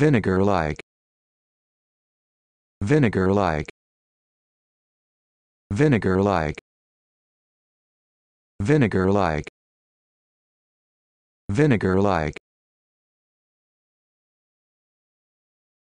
vinegar-like vinegar-like vinegar-like vinegar-like vinegar-like